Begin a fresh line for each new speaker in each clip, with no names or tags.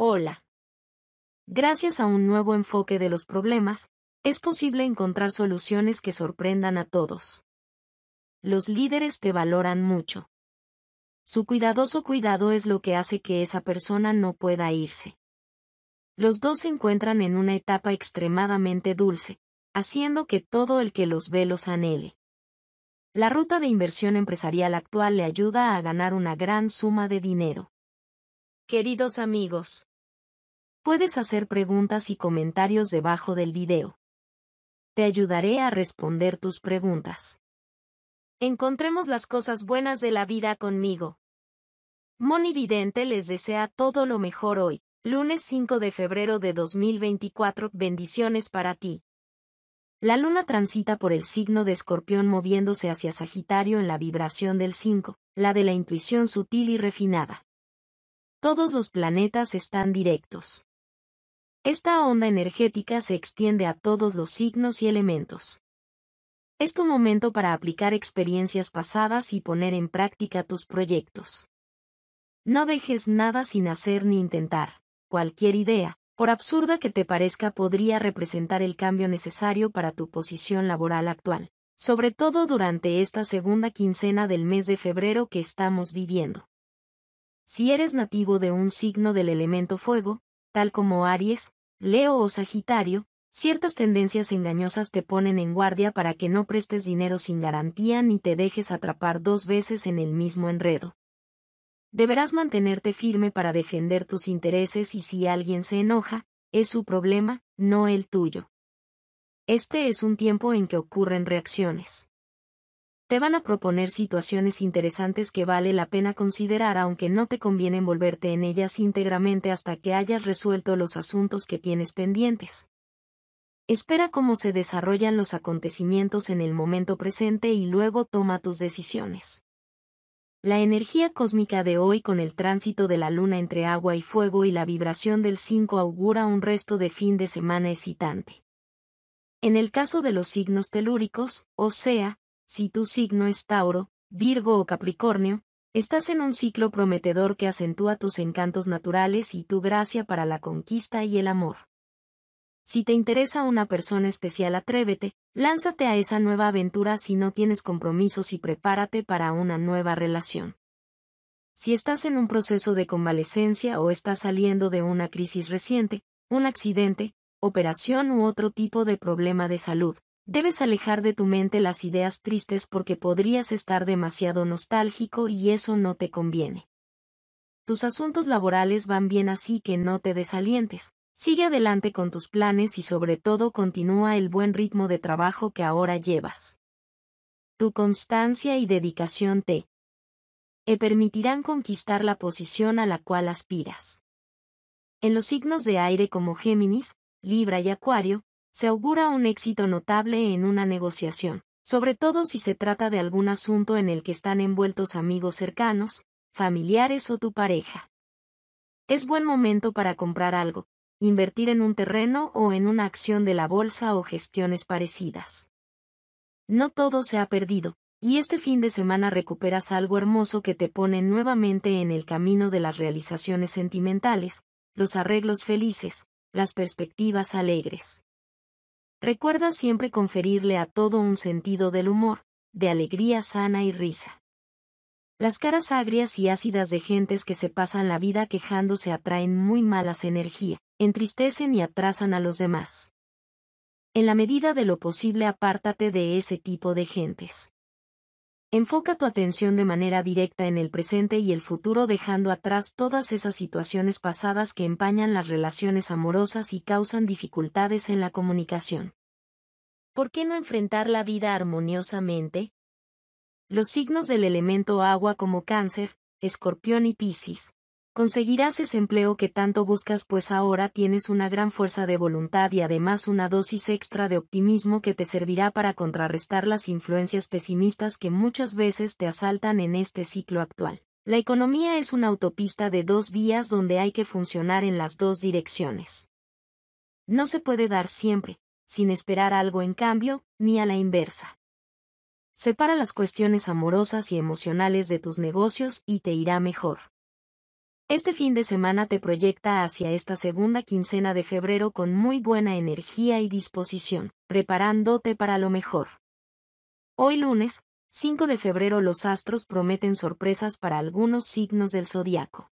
Hola. Gracias a un nuevo enfoque de los problemas, es posible encontrar soluciones que sorprendan a todos. Los líderes te valoran mucho. Su cuidadoso cuidado es lo que hace que esa persona no pueda irse. Los dos se encuentran en una etapa extremadamente dulce, haciendo que todo el que los ve los anhele. La ruta de inversión empresarial actual le ayuda a ganar una gran suma de dinero. Queridos amigos, Puedes hacer preguntas y comentarios debajo del video. Te ayudaré a responder tus preguntas. Encontremos las cosas buenas de la vida conmigo. Moni les desea todo lo mejor hoy, lunes 5 de febrero de 2024. Bendiciones para ti. La luna transita por el signo de escorpión moviéndose hacia Sagitario en la vibración del 5, la de la intuición sutil y refinada. Todos los planetas están directos. Esta onda energética se extiende a todos los signos y elementos. Es tu momento para aplicar experiencias pasadas y poner en práctica tus proyectos. No dejes nada sin hacer ni intentar. Cualquier idea, por absurda que te parezca, podría representar el cambio necesario para tu posición laboral actual, sobre todo durante esta segunda quincena del mes de febrero que estamos viviendo. Si eres nativo de un signo del elemento fuego, tal como Aries, Leo o Sagitario, ciertas tendencias engañosas te ponen en guardia para que no prestes dinero sin garantía ni te dejes atrapar dos veces en el mismo enredo. Deberás mantenerte firme para defender tus intereses y si alguien se enoja, es su problema, no el tuyo. Este es un tiempo en que ocurren reacciones. Te van a proponer situaciones interesantes que vale la pena considerar aunque no te conviene envolverte en ellas íntegramente hasta que hayas resuelto los asuntos que tienes pendientes. Espera cómo se desarrollan los acontecimientos en el momento presente y luego toma tus decisiones. La energía cósmica de hoy con el tránsito de la luna entre agua y fuego y la vibración del 5 augura un resto de fin de semana excitante. En el caso de los signos telúricos, o sea, si tu signo es Tauro, Virgo o Capricornio, estás en un ciclo prometedor que acentúa tus encantos naturales y tu gracia para la conquista y el amor. Si te interesa una persona especial, atrévete, lánzate a esa nueva aventura si no tienes compromisos y prepárate para una nueva relación. Si estás en un proceso de convalecencia o estás saliendo de una crisis reciente, un accidente, operación u otro tipo de problema de salud, Debes alejar de tu mente las ideas tristes porque podrías estar demasiado nostálgico y eso no te conviene. Tus asuntos laborales van bien así que no te desalientes. Sigue adelante con tus planes y sobre todo continúa el buen ritmo de trabajo que ahora llevas. Tu constancia y dedicación te permitirán conquistar la posición a la cual aspiras. En los signos de aire como Géminis, Libra y Acuario, se augura un éxito notable en una negociación, sobre todo si se trata de algún asunto en el que están envueltos amigos cercanos, familiares o tu pareja. Es buen momento para comprar algo, invertir en un terreno o en una acción de la bolsa o gestiones parecidas. No todo se ha perdido, y este fin de semana recuperas algo hermoso que te pone nuevamente en el camino de las realizaciones sentimentales, los arreglos felices, las perspectivas alegres. Recuerda siempre conferirle a todo un sentido del humor, de alegría sana y risa. Las caras agrias y ácidas de gentes que se pasan la vida quejándose atraen muy malas energías, entristecen y atrasan a los demás. En la medida de lo posible apártate de ese tipo de gentes. Enfoca tu atención de manera directa en el presente y el futuro dejando atrás todas esas situaciones pasadas que empañan las relaciones amorosas y causan dificultades en la comunicación. ¿Por qué no enfrentar la vida armoniosamente? Los signos del elemento agua como cáncer, escorpión y piscis, Conseguirás ese empleo que tanto buscas pues ahora tienes una gran fuerza de voluntad y además una dosis extra de optimismo que te servirá para contrarrestar las influencias pesimistas que muchas veces te asaltan en este ciclo actual. La economía es una autopista de dos vías donde hay que funcionar en las dos direcciones. No se puede dar siempre, sin esperar algo en cambio, ni a la inversa. Separa las cuestiones amorosas y emocionales de tus negocios y te irá mejor. Este fin de semana te proyecta hacia esta segunda quincena de febrero con muy buena energía y disposición, preparándote para lo mejor. Hoy lunes, 5 de febrero los astros prometen sorpresas para algunos signos del zodiaco.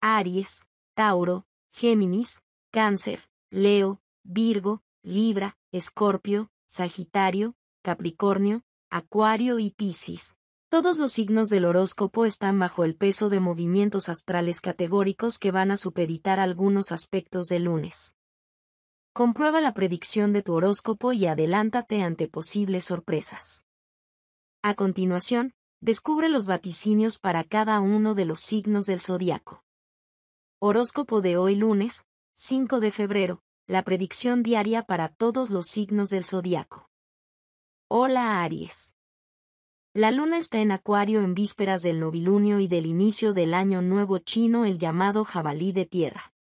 Aries, Tauro, Géminis, Cáncer, Leo, Virgo, Libra, Escorpio, Sagitario, Capricornio, Acuario y Piscis. Todos los signos del horóscopo están bajo el peso de movimientos astrales categóricos que van a supeditar algunos aspectos del lunes. Comprueba la predicción de tu horóscopo y adelántate ante posibles sorpresas. A continuación, descubre los vaticinios para cada uno de los signos del zodiaco. Horóscopo de hoy lunes, 5 de febrero, la predicción diaria para todos los signos del zodiaco. Hola Aries. La luna está en acuario en vísperas del novilunio y del inicio del año nuevo chino el llamado jabalí de tierra.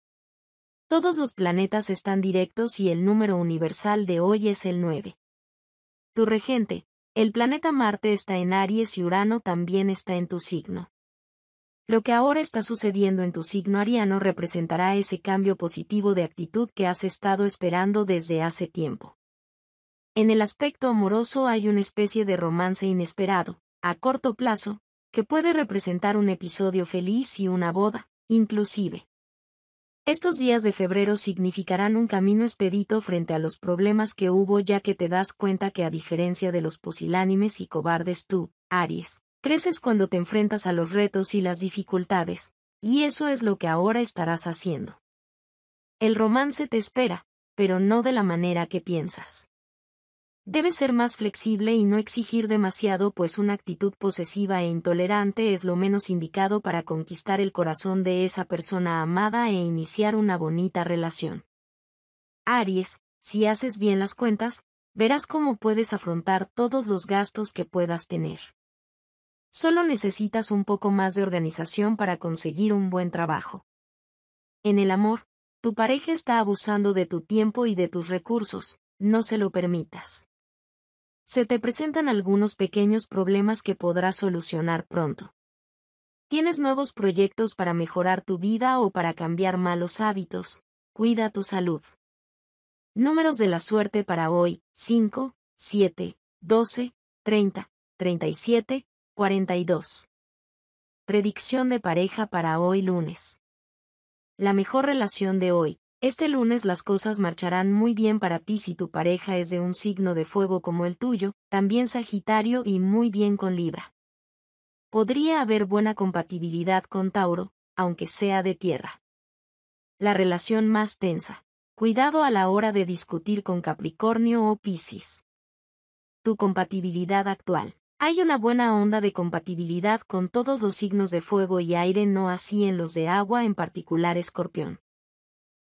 Todos los planetas están directos y el número universal de hoy es el 9. Tu regente, el planeta Marte está en Aries y Urano también está en tu signo. Lo que ahora está sucediendo en tu signo ariano representará ese cambio positivo de actitud que has estado esperando desde hace tiempo. En el aspecto amoroso hay una especie de romance inesperado, a corto plazo, que puede representar un episodio feliz y una boda, inclusive. Estos días de febrero significarán un camino expedito frente a los problemas que hubo ya que te das cuenta que a diferencia de los pusilánimes y cobardes tú, Aries, creces cuando te enfrentas a los retos y las dificultades, y eso es lo que ahora estarás haciendo. El romance te espera, pero no de la manera que piensas. Debes ser más flexible y no exigir demasiado, pues una actitud posesiva e intolerante es lo menos indicado para conquistar el corazón de esa persona amada e iniciar una bonita relación. Aries, si haces bien las cuentas, verás cómo puedes afrontar todos los gastos que puedas tener. Solo necesitas un poco más de organización para conseguir un buen trabajo. En el amor, tu pareja está abusando de tu tiempo y de tus recursos, no se lo permitas se te presentan algunos pequeños problemas que podrás solucionar pronto. Tienes nuevos proyectos para mejorar tu vida o para cambiar malos hábitos. Cuida tu salud. Números de la suerte para hoy, 5, 7, 12, 30, 37, 42. Predicción de pareja para hoy lunes. La mejor relación de hoy, este lunes las cosas marcharán muy bien para ti si tu pareja es de un signo de fuego como el tuyo, también Sagitario y muy bien con Libra. Podría haber buena compatibilidad con Tauro, aunque sea de tierra. La relación más tensa. Cuidado a la hora de discutir con Capricornio o Piscis. Tu compatibilidad actual. Hay una buena onda de compatibilidad con todos los signos de fuego y aire, no así en los de agua, en particular Escorpión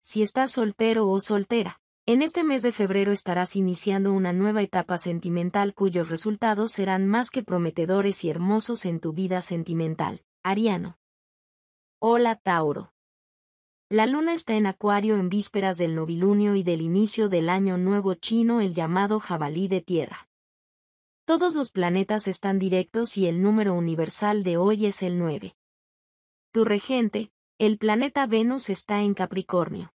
si estás soltero o soltera. En este mes de febrero estarás iniciando una nueva etapa sentimental cuyos resultados serán más que prometedores y hermosos en tu vida sentimental. Ariano. Hola Tauro. La luna está en Acuario en vísperas del novilunio y del inicio del año nuevo chino el llamado jabalí de tierra. Todos los planetas están directos y el número universal de hoy es el 9. Tu regente, el planeta Venus está en Capricornio.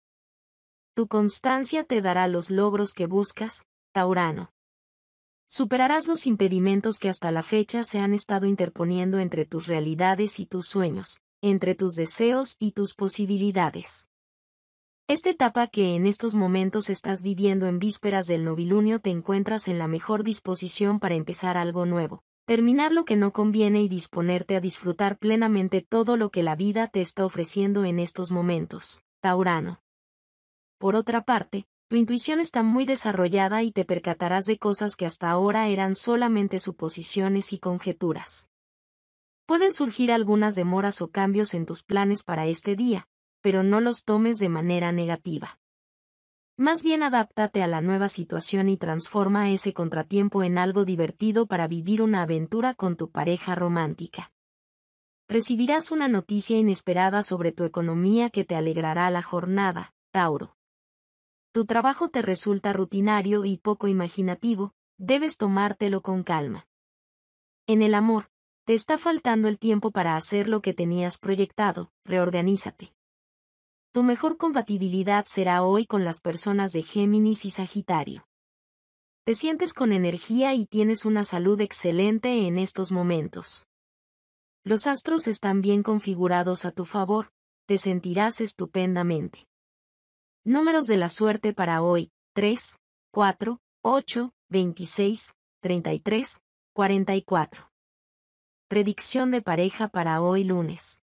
Tu constancia te dará los logros que buscas, Taurano. Superarás los impedimentos que hasta la fecha se han estado interponiendo entre tus realidades y tus sueños, entre tus deseos y tus posibilidades. Esta etapa que en estos momentos estás viviendo en vísperas del novilunio te encuentras en la mejor disposición para empezar algo nuevo, terminar lo que no conviene y disponerte a disfrutar plenamente todo lo que la vida te está ofreciendo en estos momentos, Taurano. Por otra parte, tu intuición está muy desarrollada y te percatarás de cosas que hasta ahora eran solamente suposiciones y conjeturas. Pueden surgir algunas demoras o cambios en tus planes para este día, pero no los tomes de manera negativa. Más bien adáptate a la nueva situación y transforma ese contratiempo en algo divertido para vivir una aventura con tu pareja romántica. Recibirás una noticia inesperada sobre tu economía que te alegrará la jornada, Tauro. Tu trabajo te resulta rutinario y poco imaginativo, debes tomártelo con calma. En el amor, te está faltando el tiempo para hacer lo que tenías proyectado, reorganízate. Tu mejor compatibilidad será hoy con las personas de Géminis y Sagitario. Te sientes con energía y tienes una salud excelente en estos momentos. Los astros están bien configurados a tu favor, te sentirás estupendamente. Números de la suerte para hoy, 3, 4, 8, 26, 33, 44. Predicción de pareja para hoy lunes.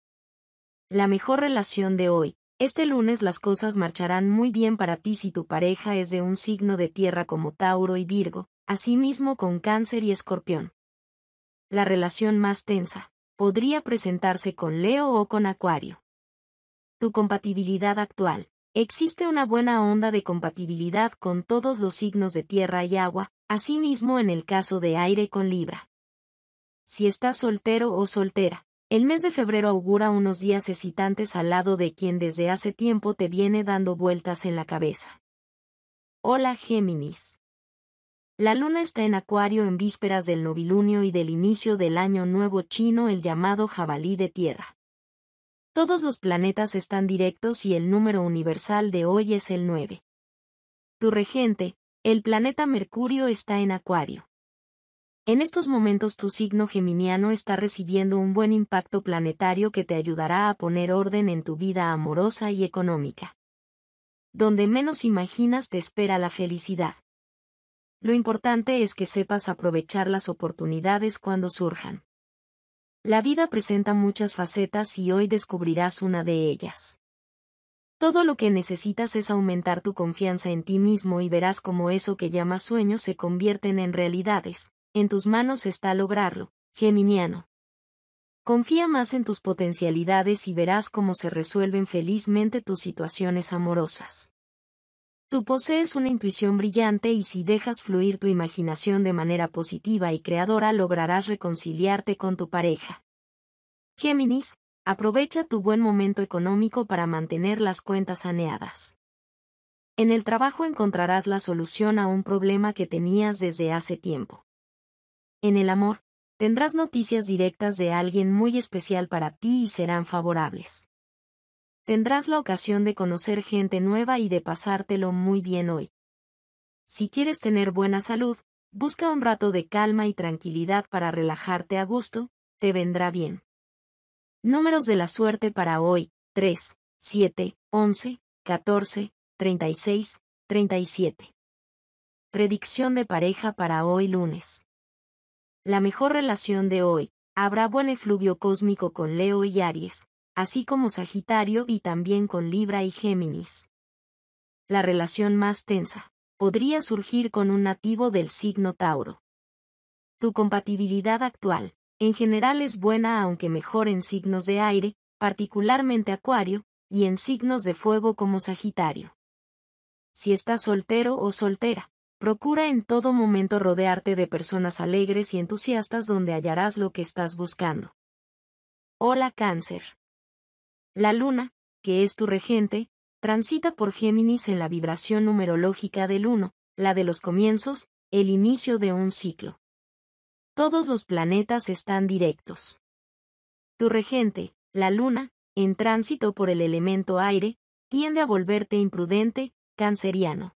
La mejor relación de hoy, este lunes las cosas marcharán muy bien para ti si tu pareja es de un signo de tierra como Tauro y Virgo, asimismo con Cáncer y Escorpión. La relación más tensa podría presentarse con Leo o con Acuario. Tu compatibilidad actual. Existe una buena onda de compatibilidad con todos los signos de tierra y agua, asimismo en el caso de aire con Libra. Si estás soltero o soltera, el mes de febrero augura unos días excitantes al lado de quien desde hace tiempo te viene dando vueltas en la cabeza. Hola Géminis. La luna está en acuario en vísperas del novilunio y del inicio del año nuevo chino el llamado jabalí de tierra. Todos los planetas están directos y el número universal de hoy es el 9. Tu regente, el planeta Mercurio está en acuario. En estos momentos tu signo geminiano está recibiendo un buen impacto planetario que te ayudará a poner orden en tu vida amorosa y económica. Donde menos imaginas te espera la felicidad. Lo importante es que sepas aprovechar las oportunidades cuando surjan. La vida presenta muchas facetas y hoy descubrirás una de ellas. Todo lo que necesitas es aumentar tu confianza en ti mismo y verás cómo eso que llamas sueños se convierten en realidades, en tus manos está lograrlo, Geminiano. Confía más en tus potencialidades y verás cómo se resuelven felizmente tus situaciones amorosas. Tú posees una intuición brillante y si dejas fluir tu imaginación de manera positiva y creadora lograrás reconciliarte con tu pareja. Géminis, aprovecha tu buen momento económico para mantener las cuentas saneadas. En el trabajo encontrarás la solución a un problema que tenías desde hace tiempo. En el amor, tendrás noticias directas de alguien muy especial para ti y serán favorables. Tendrás la ocasión de conocer gente nueva y de pasártelo muy bien hoy. Si quieres tener buena salud, busca un rato de calma y tranquilidad para relajarte a gusto, te vendrá bien. Números de la suerte para hoy, 3, 7, 11, 14, 36, 37. Predicción de pareja para hoy lunes la mejor relación de hoy, habrá buen efluvio cósmico con Leo y Aries, así como Sagitario y también con Libra y Géminis. La relación más tensa podría surgir con un nativo del signo Tauro. Tu compatibilidad actual, en general es buena aunque mejor en signos de aire, particularmente Acuario, y en signos de fuego como Sagitario. Si estás soltero o soltera, Procura en todo momento rodearte de personas alegres y entusiastas donde hallarás lo que estás buscando. Hola cáncer. La luna, que es tu regente, transita por Géminis en la vibración numerológica del 1, la de los comienzos, el inicio de un ciclo. Todos los planetas están directos. Tu regente, la luna, en tránsito por el elemento aire, tiende a volverte imprudente, canceriano.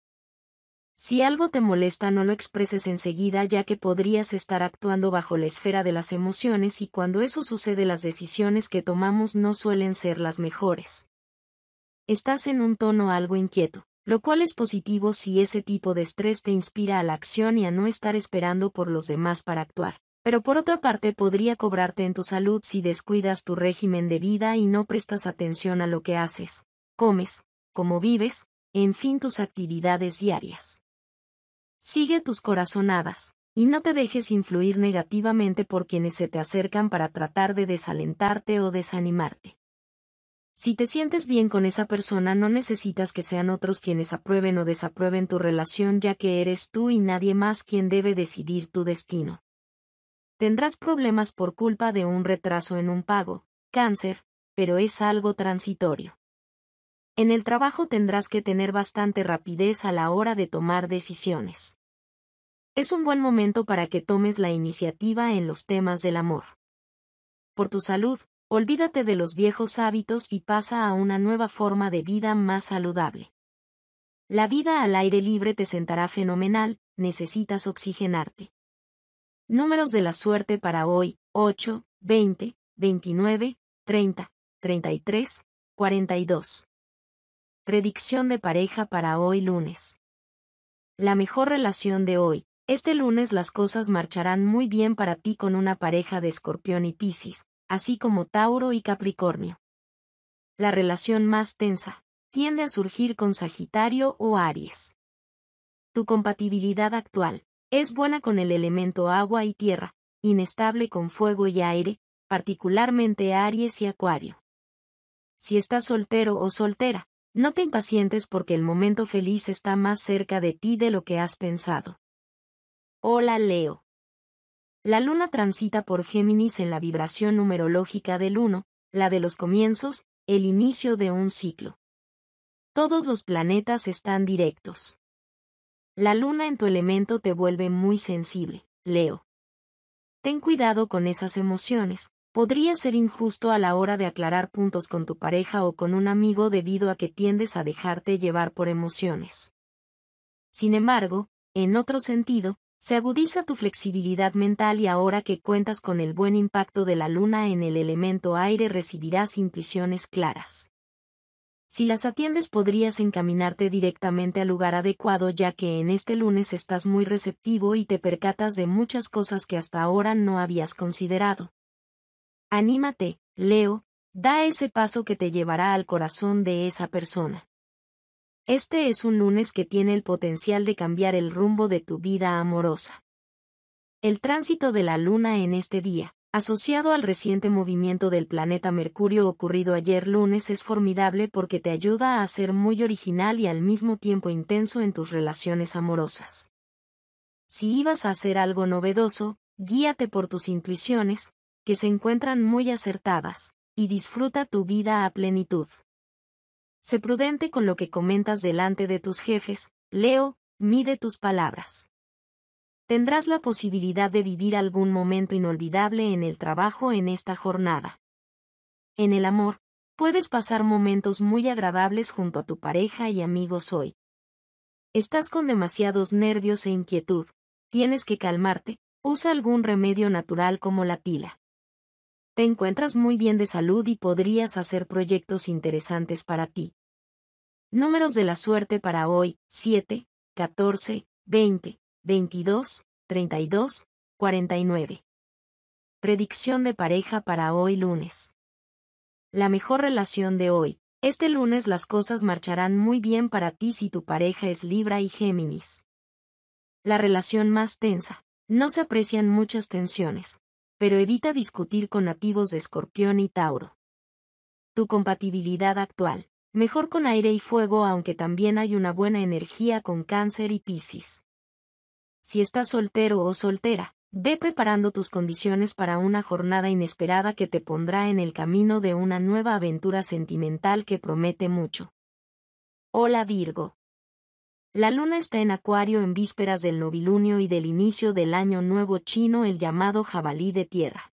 Si algo te molesta no lo expreses enseguida ya que podrías estar actuando bajo la esfera de las emociones y cuando eso sucede las decisiones que tomamos no suelen ser las mejores. Estás en un tono algo inquieto, lo cual es positivo si ese tipo de estrés te inspira a la acción y a no estar esperando por los demás para actuar. Pero por otra parte podría cobrarte en tu salud si descuidas tu régimen de vida y no prestas atención a lo que haces, comes, cómo vives, en fin tus actividades diarias. Sigue tus corazonadas, y no te dejes influir negativamente por quienes se te acercan para tratar de desalentarte o desanimarte. Si te sientes bien con esa persona no necesitas que sean otros quienes aprueben o desaprueben tu relación ya que eres tú y nadie más quien debe decidir tu destino. Tendrás problemas por culpa de un retraso en un pago, cáncer, pero es algo transitorio. En el trabajo tendrás que tener bastante rapidez a la hora de tomar decisiones. Es un buen momento para que tomes la iniciativa en los temas del amor. Por tu salud, olvídate de los viejos hábitos y pasa a una nueva forma de vida más saludable. La vida al aire libre te sentará fenomenal, necesitas oxigenarte. Números de la suerte para hoy, 8, 20, 29, 30, 33, 42. Predicción de pareja para hoy lunes. La mejor relación de hoy. Este lunes las cosas marcharán muy bien para ti con una pareja de escorpión y piscis, así como Tauro y Capricornio. La relación más tensa tiende a surgir con Sagitario o Aries. Tu compatibilidad actual es buena con el elemento agua y tierra, inestable con fuego y aire, particularmente Aries y Acuario. Si estás soltero o soltera, no te impacientes porque el momento feliz está más cerca de ti de lo que has pensado. Hola Leo. La luna transita por Géminis en la vibración numerológica del 1, la de los comienzos, el inicio de un ciclo. Todos los planetas están directos. La luna en tu elemento te vuelve muy sensible, Leo. Ten cuidado con esas emociones, Podría ser injusto a la hora de aclarar puntos con tu pareja o con un amigo debido a que tiendes a dejarte llevar por emociones. Sin embargo, en otro sentido, se agudiza tu flexibilidad mental y ahora que cuentas con el buen impacto de la luna en el elemento aire recibirás intuiciones claras. Si las atiendes podrías encaminarte directamente al lugar adecuado ya que en este lunes estás muy receptivo y te percatas de muchas cosas que hasta ahora no habías considerado. Anímate, Leo, da ese paso que te llevará al corazón de esa persona. Este es un lunes que tiene el potencial de cambiar el rumbo de tu vida amorosa. El tránsito de la luna en este día, asociado al reciente movimiento del planeta Mercurio ocurrido ayer lunes, es formidable porque te ayuda a ser muy original y al mismo tiempo intenso en tus relaciones amorosas. Si ibas a hacer algo novedoso, guíate por tus intuiciones, que se encuentran muy acertadas, y disfruta tu vida a plenitud. Sé prudente con lo que comentas delante de tus jefes, Leo, mide tus palabras. Tendrás la posibilidad de vivir algún momento inolvidable en el trabajo en esta jornada. En el amor, puedes pasar momentos muy agradables junto a tu pareja y amigos hoy. Estás con demasiados nervios e inquietud, tienes que calmarte, usa algún remedio natural como la tila. Te encuentras muy bien de salud y podrías hacer proyectos interesantes para ti. Números de la suerte para hoy, 7, 14, 20, 22, 32, 49. Predicción de pareja para hoy lunes. La mejor relación de hoy. Este lunes las cosas marcharán muy bien para ti si tu pareja es Libra y Géminis. La relación más tensa. No se aprecian muchas tensiones, pero evita discutir con nativos de Escorpión y Tauro. Tu compatibilidad actual. Mejor con aire y fuego aunque también hay una buena energía con cáncer y piscis. Si estás soltero o soltera, ve preparando tus condiciones para una jornada inesperada que te pondrá en el camino de una nueva aventura sentimental que promete mucho. Hola Virgo. La luna está en acuario en vísperas del novilunio y del inicio del año nuevo chino el llamado jabalí de tierra.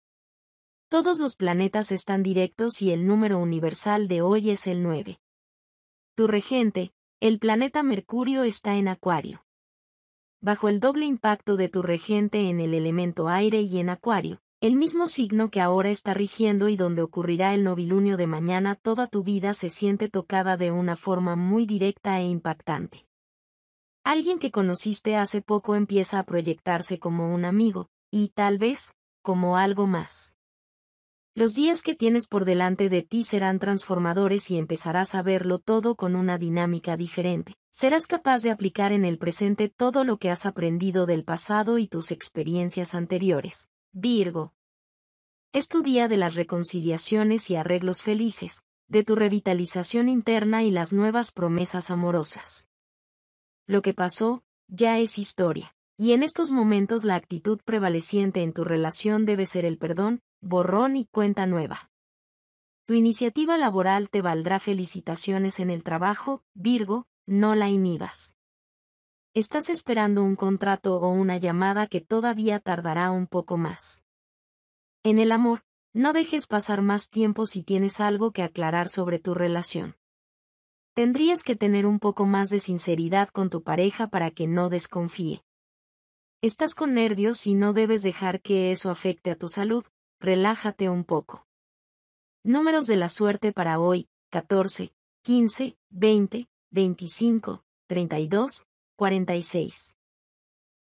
Todos los planetas están directos y el número universal de hoy es el 9. Tu regente, el planeta Mercurio está en acuario. Bajo el doble impacto de tu regente en el elemento aire y en acuario, el mismo signo que ahora está rigiendo y donde ocurrirá el novilunio de mañana, toda tu vida se siente tocada de una forma muy directa e impactante. Alguien que conociste hace poco empieza a proyectarse como un amigo, y tal vez, como algo más. Los días que tienes por delante de ti serán transformadores y empezarás a verlo todo con una dinámica diferente. Serás capaz de aplicar en el presente todo lo que has aprendido del pasado y tus experiencias anteriores. Virgo. Es tu día de las reconciliaciones y arreglos felices, de tu revitalización interna y las nuevas promesas amorosas. Lo que pasó, ya es historia. Y en estos momentos la actitud prevaleciente en tu relación debe ser el perdón, borrón y cuenta nueva. Tu iniciativa laboral te valdrá felicitaciones en el trabajo, Virgo, no la inhibas. Estás esperando un contrato o una llamada que todavía tardará un poco más. En el amor, no dejes pasar más tiempo si tienes algo que aclarar sobre tu relación. Tendrías que tener un poco más de sinceridad con tu pareja para que no desconfíe. Estás con nervios y no debes dejar que eso afecte a tu salud, relájate un poco. Números de la suerte para hoy, 14, 15, 20, 25, 32, 46.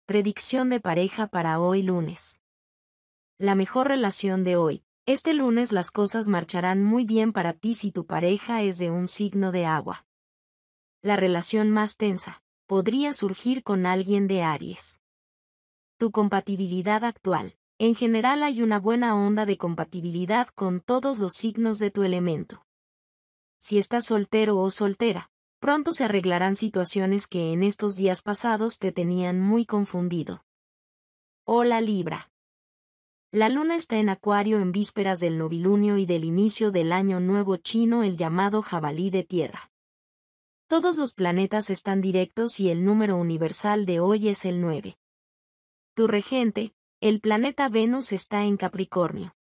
Predicción de pareja para hoy lunes. La mejor relación de hoy, este lunes las cosas marcharán muy bien para ti si tu pareja es de un signo de agua. La relación más tensa podría surgir con alguien de Aries. Tu compatibilidad actual. En general hay una buena onda de compatibilidad con todos los signos de tu elemento. Si estás soltero o soltera, pronto se arreglarán situaciones que en estos días pasados te tenían muy confundido. Hola Libra. La luna está en acuario en vísperas del novilunio y del inicio del año nuevo chino el llamado jabalí de tierra. Todos los planetas están directos y el número universal de hoy es el 9. Tu regente, el planeta Venus está en Capricornio.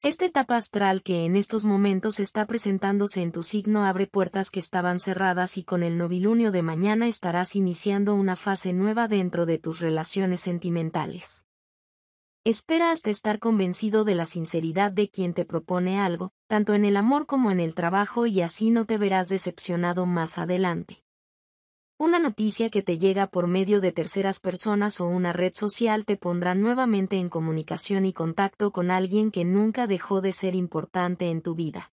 Esta etapa astral que en estos momentos está presentándose en tu signo abre puertas que estaban cerradas y con el novilunio de mañana estarás iniciando una fase nueva dentro de tus relaciones sentimentales. Espera hasta estar convencido de la sinceridad de quien te propone algo, tanto en el amor como en el trabajo y así no te verás decepcionado más adelante. Una noticia que te llega por medio de terceras personas o una red social te pondrá nuevamente en comunicación y contacto con alguien que nunca dejó de ser importante en tu vida.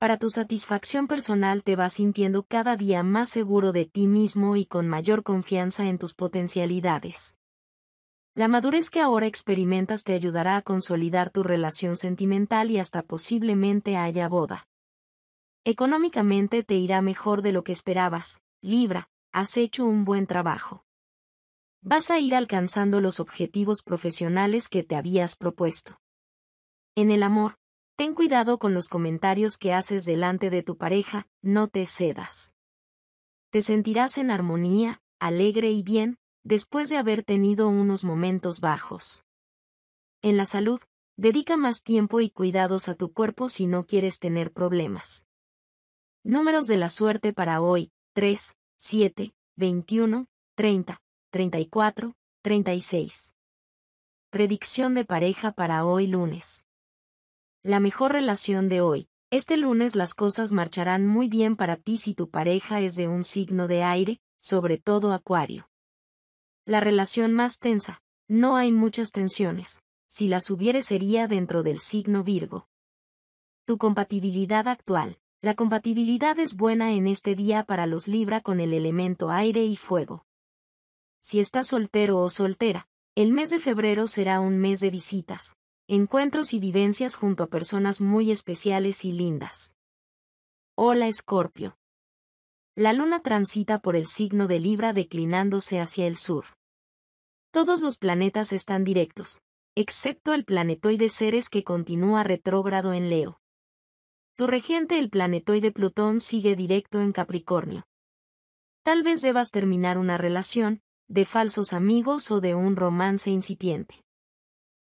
Para tu satisfacción personal te vas sintiendo cada día más seguro de ti mismo y con mayor confianza en tus potencialidades. La madurez que ahora experimentas te ayudará a consolidar tu relación sentimental y hasta posiblemente haya boda. Económicamente te irá mejor de lo que esperabas, Libra, has hecho un buen trabajo. Vas a ir alcanzando los objetivos profesionales que te habías propuesto. En el amor, ten cuidado con los comentarios que haces delante de tu pareja, no te cedas. Te sentirás en armonía, alegre y bien, después de haber tenido unos momentos bajos. En la salud, dedica más tiempo y cuidados a tu cuerpo si no quieres tener problemas. Números de la suerte para hoy, 3, 7, 21, 30, 34, 36. Predicción de pareja para hoy lunes. La mejor relación de hoy. Este lunes las cosas marcharán muy bien para ti si tu pareja es de un signo de aire, sobre todo acuario. La relación más tensa. No hay muchas tensiones. Si las hubiere sería dentro del signo Virgo. Tu compatibilidad actual. La compatibilidad es buena en este día para los Libra con el elemento aire y fuego. Si estás soltero o soltera, el mes de febrero será un mes de visitas, encuentros y vivencias junto a personas muy especiales y lindas. Hola Escorpio. La luna transita por el signo de Libra declinándose hacia el sur. Todos los planetas están directos, excepto el planetoide Ceres que continúa retrógrado en Leo. Tu regente el planetoide Plutón sigue directo en Capricornio. Tal vez debas terminar una relación, de falsos amigos o de un romance incipiente.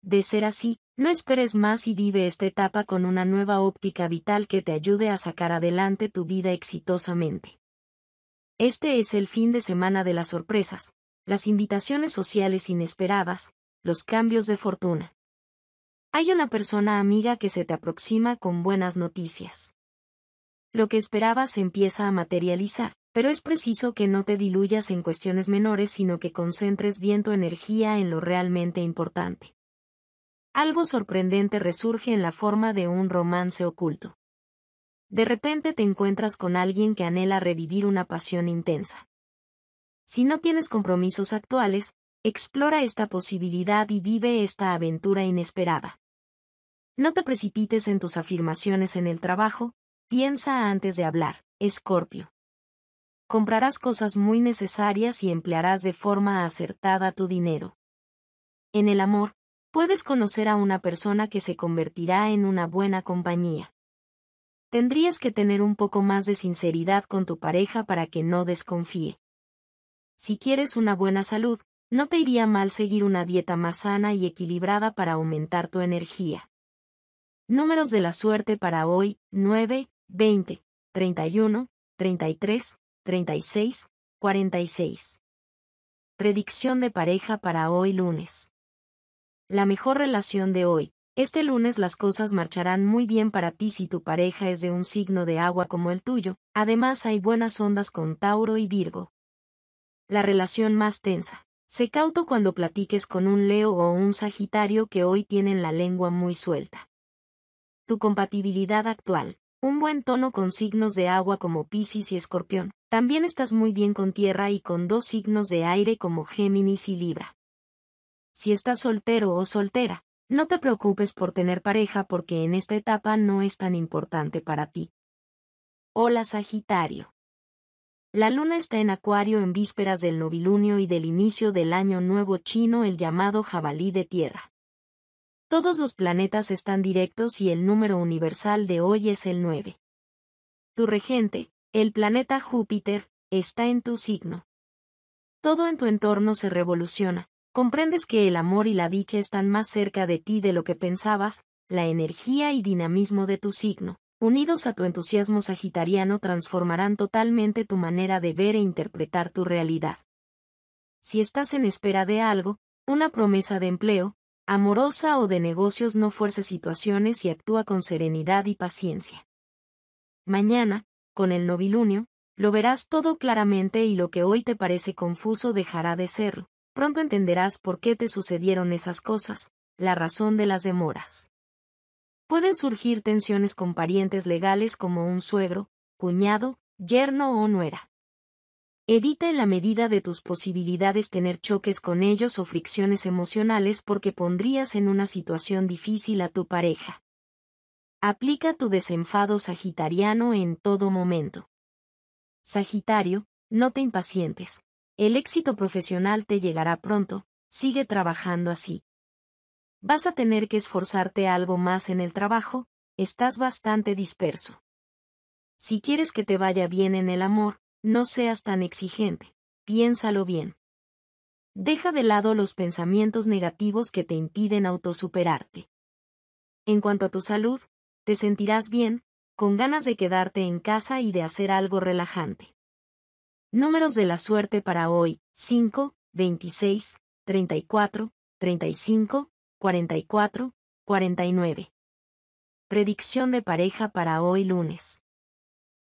De ser así, no esperes más y vive esta etapa con una nueva óptica vital que te ayude a sacar adelante tu vida exitosamente. Este es el fin de semana de las sorpresas, las invitaciones sociales inesperadas, los cambios de fortuna. Hay una persona amiga que se te aproxima con buenas noticias. Lo que esperabas empieza a materializar, pero es preciso que no te diluyas en cuestiones menores, sino que concentres bien tu energía en lo realmente importante. Algo sorprendente resurge en la forma de un romance oculto. De repente te encuentras con alguien que anhela revivir una pasión intensa. Si no tienes compromisos actuales, explora esta posibilidad y vive esta aventura inesperada. No te precipites en tus afirmaciones en el trabajo, piensa antes de hablar, Escorpio. Comprarás cosas muy necesarias y emplearás de forma acertada tu dinero. En el amor, puedes conocer a una persona que se convertirá en una buena compañía tendrías que tener un poco más de sinceridad con tu pareja para que no desconfíe. Si quieres una buena salud, no te iría mal seguir una dieta más sana y equilibrada para aumentar tu energía. Números de la suerte para hoy, 9, 20, 31, 33, 36, 46. Predicción de pareja para hoy lunes. La mejor relación de hoy, este lunes las cosas marcharán muy bien para ti si tu pareja es de un signo de agua como el tuyo, además hay buenas ondas con Tauro y Virgo. La relación más tensa. Se cauto cuando platiques con un Leo o un Sagitario que hoy tienen la lengua muy suelta. Tu compatibilidad actual. Un buen tono con signos de agua como Piscis y Escorpión. También estás muy bien con tierra y con dos signos de aire como Géminis y Libra. Si estás soltero o soltera, no te preocupes por tener pareja porque en esta etapa no es tan importante para ti. Hola Sagitario. La luna está en acuario en vísperas del novilunio y del inicio del año nuevo chino el llamado jabalí de tierra. Todos los planetas están directos y el número universal de hoy es el 9. Tu regente, el planeta Júpiter, está en tu signo. Todo en tu entorno se revoluciona, comprendes que el amor y la dicha están más cerca de ti de lo que pensabas, la energía y dinamismo de tu signo, unidos a tu entusiasmo sagitariano, transformarán totalmente tu manera de ver e interpretar tu realidad. Si estás en espera de algo, una promesa de empleo, amorosa o de negocios, no fuerces situaciones y actúa con serenidad y paciencia. Mañana, con el novilunio, lo verás todo claramente y lo que hoy te parece confuso dejará de serlo Pronto entenderás por qué te sucedieron esas cosas, la razón de las demoras. Pueden surgir tensiones con parientes legales como un suegro, cuñado, yerno o nuera. Evita en la medida de tus posibilidades tener choques con ellos o fricciones emocionales porque pondrías en una situación difícil a tu pareja. Aplica tu desenfado sagitariano en todo momento. Sagitario, no te impacientes, el éxito profesional te llegará pronto, sigue trabajando así. Vas a tener que esforzarte algo más en el trabajo, estás bastante disperso. Si quieres que te vaya bien en el amor, no seas tan exigente, piénsalo bien. Deja de lado los pensamientos negativos que te impiden autosuperarte. En cuanto a tu salud, te sentirás bien, con ganas de quedarte en casa y de hacer algo relajante. Números de la suerte para hoy, 5, 26, 34, 35, 44, 49. Predicción de pareja para hoy lunes.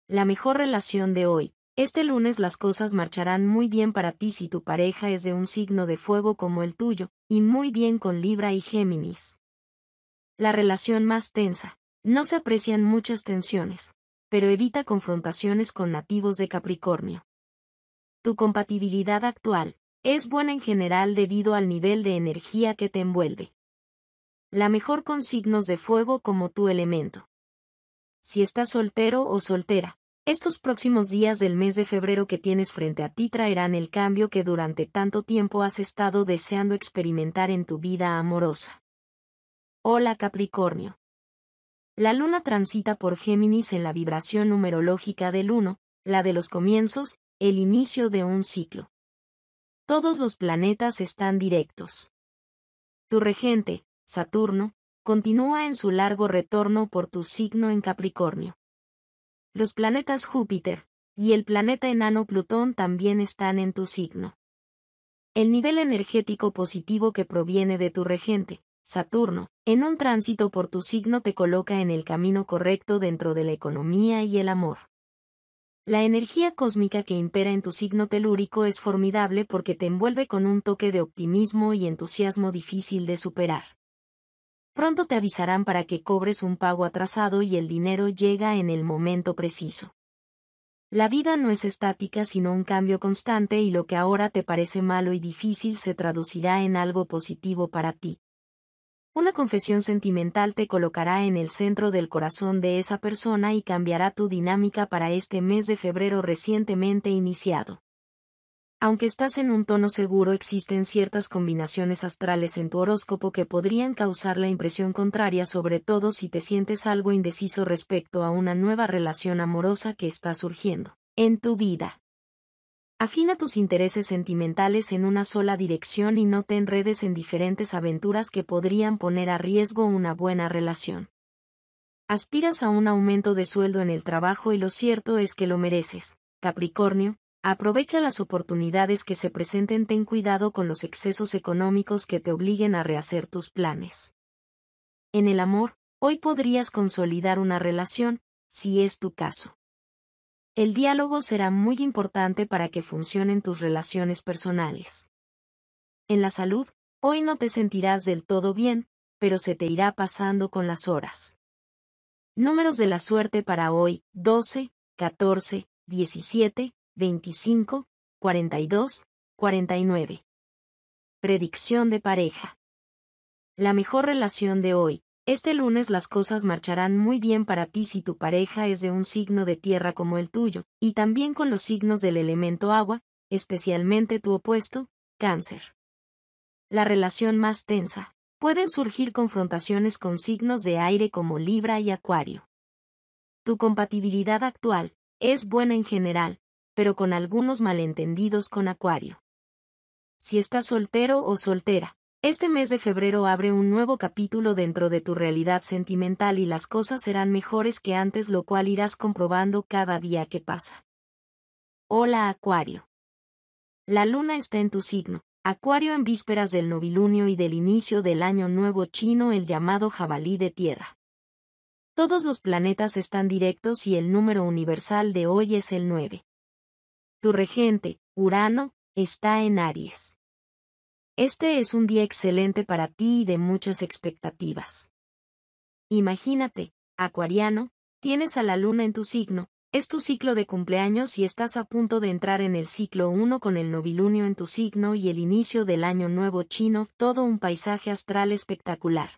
La mejor relación de hoy. Este lunes las cosas marcharán muy bien para ti si tu pareja es de un signo de fuego como el tuyo, y muy bien con Libra y Géminis. La relación más tensa. No se aprecian muchas tensiones, pero evita confrontaciones con nativos de Capricornio. Tu compatibilidad actual es buena en general debido al nivel de energía que te envuelve. La mejor con signos de fuego como tu elemento. Si estás soltero o soltera, estos próximos días del mes de febrero que tienes frente a ti traerán el cambio que durante tanto tiempo has estado deseando experimentar en tu vida amorosa. Hola Capricornio. La luna transita por Géminis en la vibración numerológica del 1, la de los comienzos, el inicio de un ciclo. Todos los planetas están directos. Tu regente, Saturno, continúa en su largo retorno por tu signo en Capricornio. Los planetas Júpiter y el planeta enano Plutón también están en tu signo. El nivel energético positivo que proviene de tu regente, Saturno, en un tránsito por tu signo te coloca en el camino correcto dentro de la economía y el amor. La energía cósmica que impera en tu signo telúrico es formidable porque te envuelve con un toque de optimismo y entusiasmo difícil de superar. Pronto te avisarán para que cobres un pago atrasado y el dinero llega en el momento preciso. La vida no es estática sino un cambio constante y lo que ahora te parece malo y difícil se traducirá en algo positivo para ti. Una confesión sentimental te colocará en el centro del corazón de esa persona y cambiará tu dinámica para este mes de febrero recientemente iniciado. Aunque estás en un tono seguro existen ciertas combinaciones astrales en tu horóscopo que podrían causar la impresión contraria sobre todo si te sientes algo indeciso respecto a una nueva relación amorosa que está surgiendo en tu vida. Afina tus intereses sentimentales en una sola dirección y no te enredes en diferentes aventuras que podrían poner a riesgo una buena relación. Aspiras a un aumento de sueldo en el trabajo y lo cierto es que lo mereces. Capricornio, aprovecha las oportunidades que se presenten, ten cuidado con los excesos económicos que te obliguen a rehacer tus planes. En el amor, hoy podrías consolidar una relación, si es tu caso. El diálogo será muy importante para que funcionen tus relaciones personales. En la salud, hoy no te sentirás del todo bien, pero se te irá pasando con las horas. Números de la suerte para hoy, 12, 14, 17, 25, 42, 49. Predicción de pareja. La mejor relación de hoy, este lunes las cosas marcharán muy bien para ti si tu pareja es de un signo de tierra como el tuyo, y también con los signos del elemento agua, especialmente tu opuesto, cáncer. La relación más tensa. Pueden surgir confrontaciones con signos de aire como Libra y Acuario. Tu compatibilidad actual es buena en general, pero con algunos malentendidos con Acuario. Si estás soltero o soltera, este mes de febrero abre un nuevo capítulo dentro de tu realidad sentimental y las cosas serán mejores que antes, lo cual irás comprobando cada día que pasa. Hola Acuario. La luna está en tu signo, Acuario en vísperas del novilunio y del inicio del año nuevo chino, el llamado jabalí de tierra. Todos los planetas están directos y el número universal de hoy es el 9. Tu regente, Urano, está en Aries. Este es un día excelente para ti y de muchas expectativas. Imagínate, acuariano, tienes a la luna en tu signo, es tu ciclo de cumpleaños y estás a punto de entrar en el ciclo 1 con el novilunio en tu signo y el inicio del año nuevo chino, todo un paisaje astral espectacular.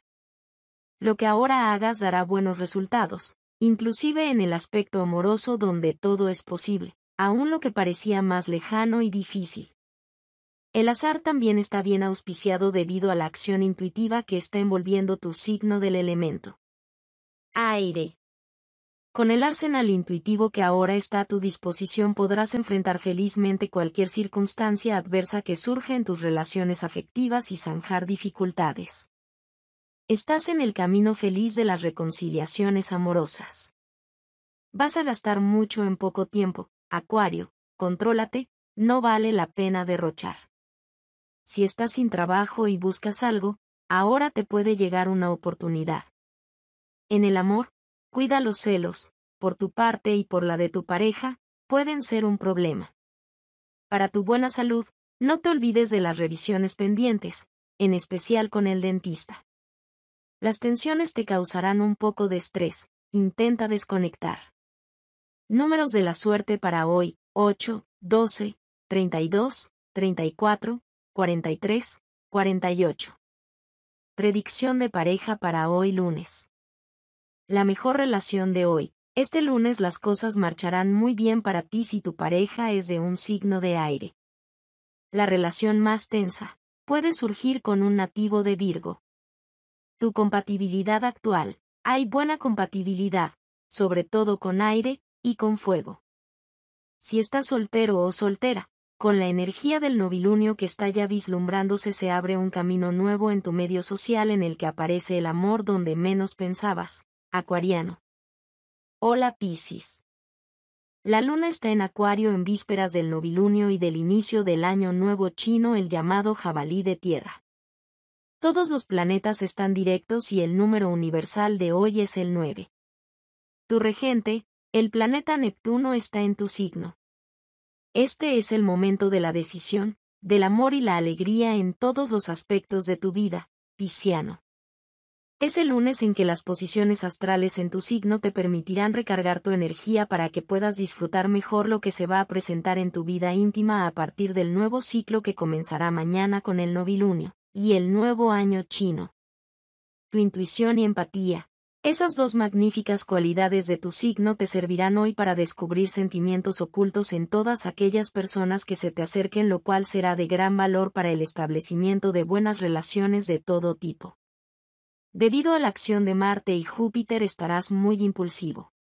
Lo que ahora hagas dará buenos resultados, inclusive en el aspecto amoroso donde todo es posible, aún lo que parecía más lejano y difícil. El azar también está bien auspiciado debido a la acción intuitiva que está envolviendo tu signo del elemento. Aire. Con el arsenal intuitivo que ahora está a tu disposición podrás enfrentar felizmente cualquier circunstancia adversa que surja en tus relaciones afectivas y zanjar dificultades. Estás en el camino feliz de las reconciliaciones amorosas. Vas a gastar mucho en poco tiempo, Acuario, contrólate, no vale la pena derrochar si estás sin trabajo y buscas algo, ahora te puede llegar una oportunidad. En el amor, cuida los celos, por tu parte y por la de tu pareja, pueden ser un problema. Para tu buena salud, no te olvides de las revisiones pendientes, en especial con el dentista. Las tensiones te causarán un poco de estrés, intenta desconectar. Números de la suerte para hoy, 8, 12, 32, 34, 43, 48. Predicción de pareja para hoy lunes. La mejor relación de hoy. Este lunes las cosas marcharán muy bien para ti si tu pareja es de un signo de aire. La relación más tensa puede surgir con un nativo de Virgo. Tu compatibilidad actual. Hay buena compatibilidad, sobre todo con aire y con fuego. Si estás soltero o soltera, con la energía del novilunio que está ya vislumbrándose se abre un camino nuevo en tu medio social en el que aparece el amor donde menos pensabas. Acuariano. Hola Piscis. La luna está en Acuario en vísperas del novilunio y del inicio del año nuevo chino el llamado jabalí de tierra. Todos los planetas están directos y el número universal de hoy es el 9. Tu regente, el planeta Neptuno está en tu signo. Este es el momento de la decisión, del amor y la alegría en todos los aspectos de tu vida, Pisciano. Es el lunes en que las posiciones astrales en tu signo te permitirán recargar tu energía para que puedas disfrutar mejor lo que se va a presentar en tu vida íntima a partir del nuevo ciclo que comenzará mañana con el novilunio y el nuevo año chino. Tu intuición y empatía, esas dos magníficas cualidades de tu signo te servirán hoy para descubrir sentimientos ocultos en todas aquellas personas que se te acerquen, lo cual será de gran valor para el establecimiento de buenas relaciones de todo tipo. Debido a la acción de Marte y Júpiter estarás muy impulsivo.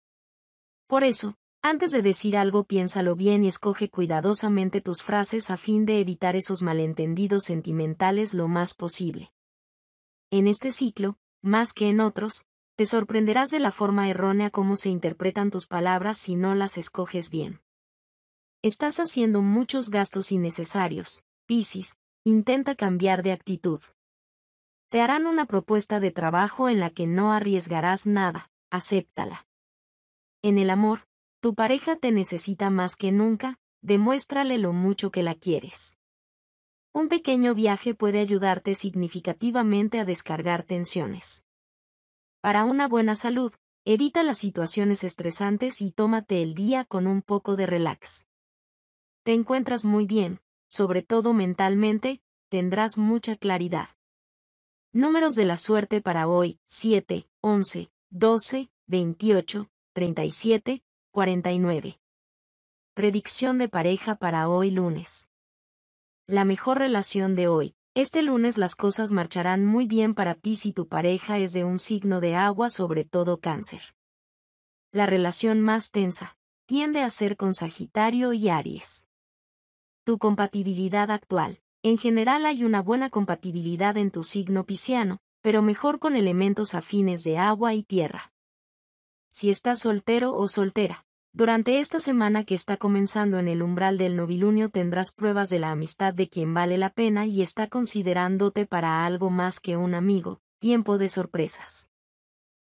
Por eso, antes de decir algo piénsalo bien y escoge cuidadosamente tus frases a fin de evitar esos malentendidos sentimentales lo más posible. En este ciclo, más que en otros, te sorprenderás de la forma errónea como se interpretan tus palabras si no las escoges bien. Estás haciendo muchos gastos innecesarios, Piscis, intenta cambiar de actitud. Te harán una propuesta de trabajo en la que no arriesgarás nada, acéptala. En el amor, tu pareja te necesita más que nunca, demuéstrale lo mucho que la quieres. Un pequeño viaje puede ayudarte significativamente a descargar tensiones. Para una buena salud, evita las situaciones estresantes y tómate el día con un poco de relax. Te encuentras muy bien, sobre todo mentalmente, tendrás mucha claridad. Números de la suerte para hoy, 7, 11, 12, 28, 37, 49. Predicción de pareja para hoy lunes. La mejor relación de hoy, este lunes las cosas marcharán muy bien para ti si tu pareja es de un signo de agua, sobre todo cáncer. La relación más tensa tiende a ser con Sagitario y Aries. Tu compatibilidad actual. En general hay una buena compatibilidad en tu signo pisciano, pero mejor con elementos afines de agua y tierra. Si estás soltero o soltera, durante esta semana que está comenzando en el umbral del novilunio tendrás pruebas de la amistad de quien vale la pena y está considerándote para algo más que un amigo, tiempo de sorpresas.